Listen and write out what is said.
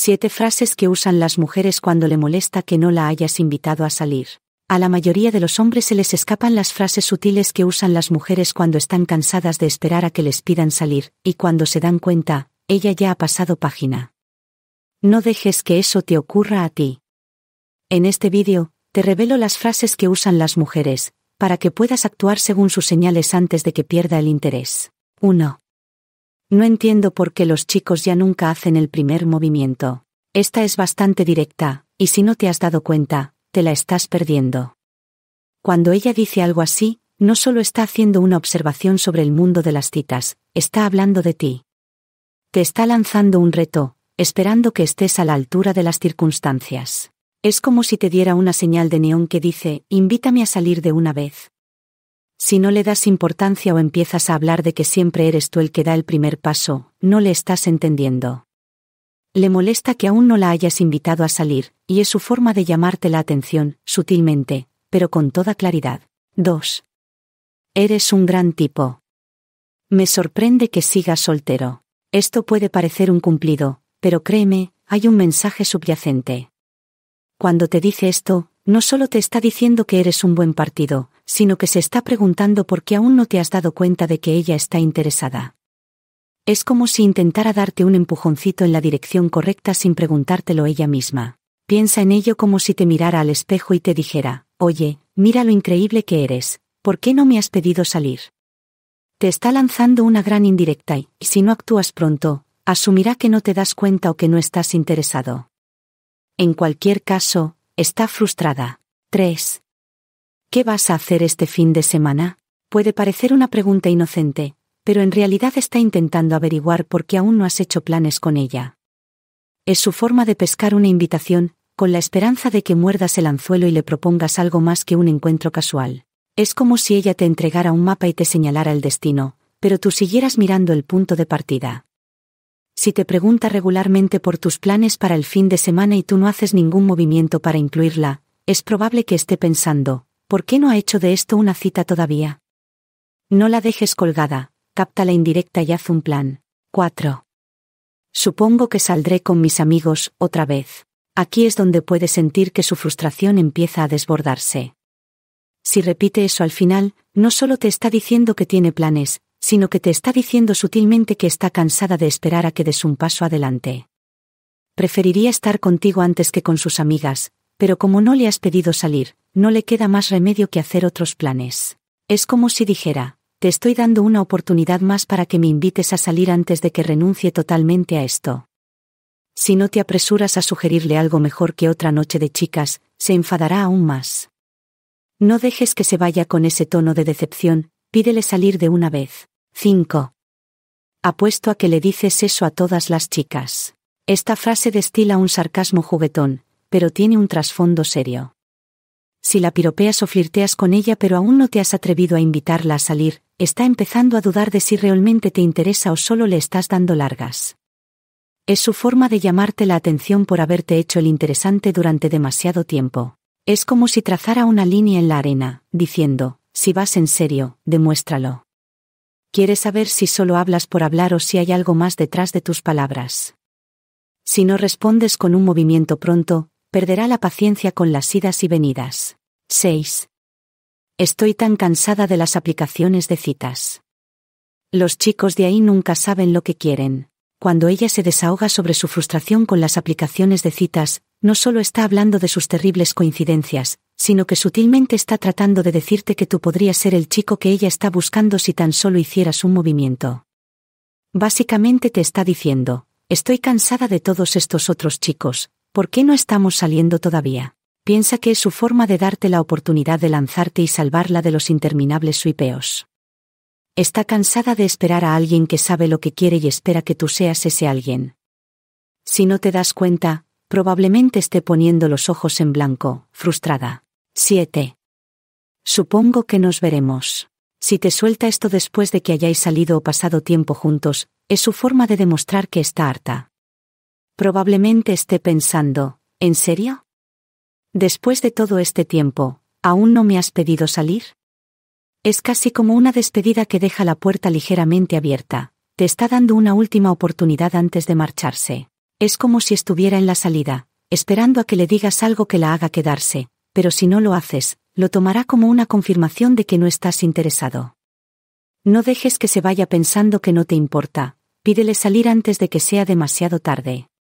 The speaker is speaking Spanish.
Siete frases que usan las mujeres cuando le molesta que no la hayas invitado a salir. A la mayoría de los hombres se les escapan las frases sutiles que usan las mujeres cuando están cansadas de esperar a que les pidan salir, y cuando se dan cuenta, ella ya ha pasado página. No dejes que eso te ocurra a ti. En este vídeo, te revelo las frases que usan las mujeres, para que puedas actuar según sus señales antes de que pierda el interés. 1. No entiendo por qué los chicos ya nunca hacen el primer movimiento. Esta es bastante directa, y si no te has dado cuenta, te la estás perdiendo. Cuando ella dice algo así, no solo está haciendo una observación sobre el mundo de las citas, está hablando de ti. Te está lanzando un reto, esperando que estés a la altura de las circunstancias. Es como si te diera una señal de neón que dice, invítame a salir de una vez. Si no le das importancia o empiezas a hablar de que siempre eres tú el que da el primer paso, no le estás entendiendo. Le molesta que aún no la hayas invitado a salir, y es su forma de llamarte la atención, sutilmente, pero con toda claridad. 2. Eres un gran tipo. Me sorprende que sigas soltero. Esto puede parecer un cumplido, pero créeme, hay un mensaje subyacente. Cuando te dice esto, no solo te está diciendo que eres un buen partido, sino que se está preguntando por qué aún no te has dado cuenta de que ella está interesada. Es como si intentara darte un empujoncito en la dirección correcta sin preguntártelo ella misma. Piensa en ello como si te mirara al espejo y te dijera, oye, mira lo increíble que eres, ¿por qué no me has pedido salir? Te está lanzando una gran indirecta y, si no actúas pronto, asumirá que no te das cuenta o que no estás interesado. En cualquier caso, está frustrada. 3. ¿Qué vas a hacer este fin de semana? Puede parecer una pregunta inocente, pero en realidad está intentando averiguar por qué aún no has hecho planes con ella. Es su forma de pescar una invitación, con la esperanza de que muerdas el anzuelo y le propongas algo más que un encuentro casual. Es como si ella te entregara un mapa y te señalara el destino, pero tú siguieras mirando el punto de partida. Si te pregunta regularmente por tus planes para el fin de semana y tú no haces ningún movimiento para incluirla, es probable que esté pensando, ¿Por qué no ha hecho de esto una cita todavía? No la dejes colgada, capta la indirecta y haz un plan. 4. Supongo que saldré con mis amigos, otra vez. Aquí es donde puede sentir que su frustración empieza a desbordarse. Si repite eso al final, no solo te está diciendo que tiene planes, sino que te está diciendo sutilmente que está cansada de esperar a que des un paso adelante. Preferiría estar contigo antes que con sus amigas, pero como no le has pedido salir, no le queda más remedio que hacer otros planes. Es como si dijera, te estoy dando una oportunidad más para que me invites a salir antes de que renuncie totalmente a esto. Si no te apresuras a sugerirle algo mejor que otra noche de chicas, se enfadará aún más. No dejes que se vaya con ese tono de decepción, pídele salir de una vez. 5. Apuesto a que le dices eso a todas las chicas. Esta frase destila un sarcasmo juguetón, pero tiene un trasfondo serio. Si la piropeas o flirteas con ella pero aún no te has atrevido a invitarla a salir, está empezando a dudar de si realmente te interesa o solo le estás dando largas. Es su forma de llamarte la atención por haberte hecho el interesante durante demasiado tiempo. Es como si trazara una línea en la arena, diciendo, si vas en serio, demuéstralo. Quiere saber si solo hablas por hablar o si hay algo más detrás de tus palabras. Si no respondes con un movimiento pronto, perderá la paciencia con las idas y venidas. 6. Estoy tan cansada de las aplicaciones de citas. Los chicos de ahí nunca saben lo que quieren. Cuando ella se desahoga sobre su frustración con las aplicaciones de citas, no solo está hablando de sus terribles coincidencias, sino que sutilmente está tratando de decirte que tú podrías ser el chico que ella está buscando si tan solo hicieras un movimiento. Básicamente te está diciendo, estoy cansada de todos estos otros chicos, ¿Por qué no estamos saliendo todavía? Piensa que es su forma de darte la oportunidad de lanzarte y salvarla de los interminables suipeos. Está cansada de esperar a alguien que sabe lo que quiere y espera que tú seas ese alguien. Si no te das cuenta, probablemente esté poniendo los ojos en blanco, frustrada. 7. Supongo que nos veremos. Si te suelta esto después de que hayáis salido o pasado tiempo juntos, es su forma de demostrar que está harta. Probablemente esté pensando, ¿en serio? Después de todo este tiempo, ¿aún no me has pedido salir? Es casi como una despedida que deja la puerta ligeramente abierta, te está dando una última oportunidad antes de marcharse. Es como si estuviera en la salida, esperando a que le digas algo que la haga quedarse, pero si no lo haces, lo tomará como una confirmación de que no estás interesado. No dejes que se vaya pensando que no te importa, pídele salir antes de que sea demasiado tarde.